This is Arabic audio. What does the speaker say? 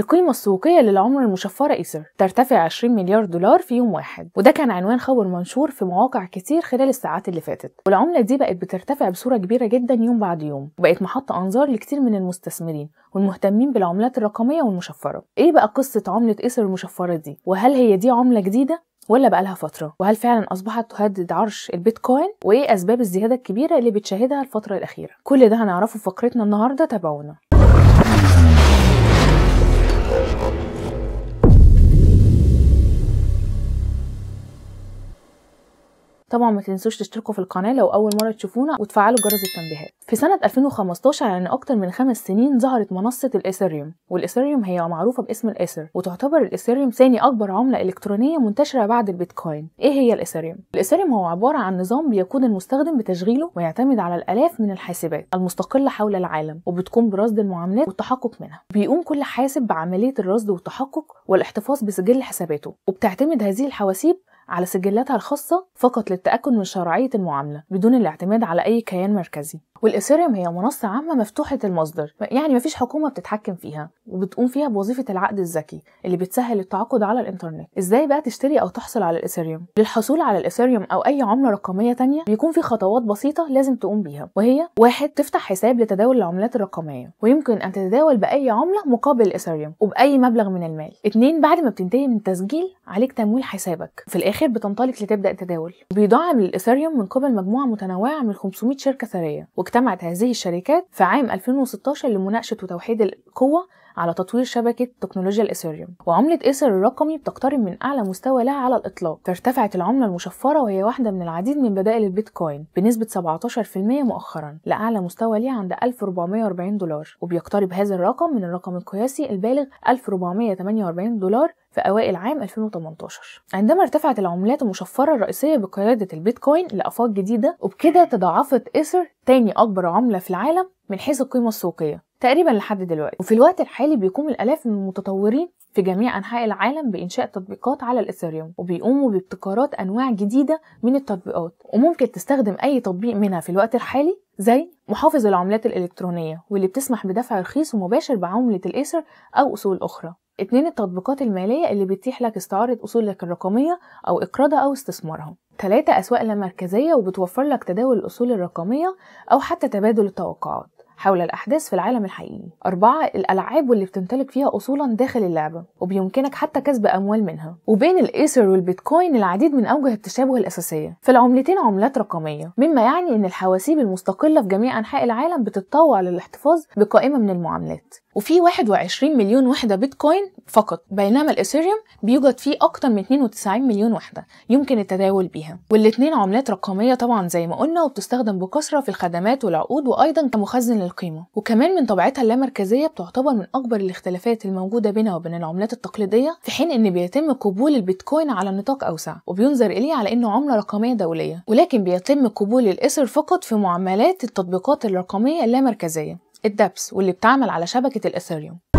القيمة السوقية للعملة المشفرة إيثر ترتفع 20 مليار دولار في يوم واحد وده كان عنوان خبر منشور في مواقع كتير خلال الساعات اللي فاتت والعملة دي بقت بترتفع بصورة كبيرة جدا يوم بعد يوم وبقت محط أنظار لكتير من المستثمرين والمهتمين بالعملات الرقمية والمشفرة إيه بقى قصة عملة إيثر المشفرة دي وهل هي دي عملة جديدة ولا بقى لها فترة وهل فعلا أصبحت تهدد عرش البيتكوين وإيه أسباب الزيادة الكبيرة اللي بتشاهدها الفترة الأخيرة كل ده هنعرفه في فقرتنا النهاردة تابعونا طبعا ما تنسوش تشتركوا في القناه لو اول مره تشوفونا وتفعلوا جرس التنبيهات في سنه 2015 يعني اكتر من خمس سنين ظهرت منصه الايثريوم والايثريوم هي معروفه باسم الايثر وتعتبر الايثريوم ثاني اكبر عمله الكترونيه منتشره بعد البيتكوين ايه هي الايثريوم الايثريوم هو عباره عن نظام بيقود المستخدم بتشغيله ويعتمد على الالاف من الحاسبات المستقله حول العالم وبتقوم برصد المعاملات والتحقق منها بيقوم كل حاسب بعمليه الرصد والتحقق والاحتفاظ بسجل حساباته وبتعتمد هذه الحواسيب على سجلاتها الخاصة فقط للتأكد من شرعية المعاملة بدون الاعتماد على أي كيان مركزي والإثيريوم هي منصة عامة مفتوحة المصدر يعني مفيش حكومة بتتحكم فيها وبتقوم فيها بوظيفة العقد الذكي اللي بتسهل التعاقد على الإنترنت إزاي بقى تشتري أو تحصل على الإثيريوم للحصول على الإثيريوم أو أي عملة رقمية تانية بيكون في خطوات بسيطة لازم تقوم بيها وهي واحد تفتح حساب لتداول العملات الرقمية ويمكن أن تتداول بأي عملة مقابل الإثيريوم وبأي مبلغ من المال اتنين بعد ما بتنتهي من التسجيل عليك تمويل حسابك في الآخر بتنطلق لتبدأ تداول بيدعم الإيثيريوم من قبل مجموعة متنوعة من 500 شركة ثرية واجتمعت هذه الشركات في عام 2016 لمناقشة وتوحيد القوة على تطوير شبكة تكنولوجيا الإيثيريوم وعملة إيثر الرقمي بتقترب من أعلى مستوى لها على الإطلاق فارتفعت العملة المشفرة وهي واحدة من العديد من بدائل البيتكوين بنسبة 17% مؤخرا لأعلى مستوى ليها عند 1440 دولار وبيقترب هذا الرقم من الرقم القياسي البالغ 1448 دولار في أوائل عام 2018 عندما ارتفعت العملات المشفرة الرئيسية بقيادة البيتكوين لآفاق جديدة وبكده تضاعفت إيثر تاني أكبر عملة في العالم من حيث القيمة السوقية تقريبا لحد دلوقتي وفي الوقت الحالي بيقوم الآلاف من المتطورين في جميع أنحاء العالم بإنشاء تطبيقات على الإثيريوم وبيقوموا بابتكارات أنواع جديدة من التطبيقات وممكن تستخدم أي تطبيق منها في الوقت الحالي زي محافظ العملات الإلكترونية واللي بتسمح بدفع رخيص ومباشر بعملة الإيثر أو أصول أخرى اتنين التطبيقات المالية اللي بتتيح لك استعارة أصولك الرقمية أو إقراضها أو استثمارها تلاتة أسواق لا مركزية وبتوفر لك تداول الأصول الرقمية أو حتى تبادل التوقعات حول الأحداث في العالم الحقيقي أربعة الألعاب واللي بتمتلك فيها أصولا داخل اللعبة وبيمكنك حتى كسب أموال منها وبين الإيثر والبيتكوين العديد من أوجه التشابه الأساسية فالعملتين عملات رقمية مما يعني أن الحواسيب المستقلة في جميع أنحاء العالم بتتطوع للاحتفاظ بقائمة من المعاملات وفي 21 مليون وحدة بيتكوين فقط بينما الإيثيريوم بيوجد فيه أكتر من 92 مليون وحدة يمكن التداول بيها والاتنين عملات رقمية طبعا زي ما قلنا وبتستخدم بكثرة في الخدمات والعقود وأيضا كمخزن القيمة وكمان من طبيعتها اللامركزية بتعتبر من أكبر الاختلافات الموجودة بينها وبين العملات التقليدية في حين إن بيتم قبول البيتكوين على نطاق أوسع وبينظر إليه على إنه عملة رقمية دولية ولكن بيتم قبول الإثر فقط في معاملات التطبيقات الرقمية اللامركزية الدبس واللي بتعمل على شبكة الإثريوم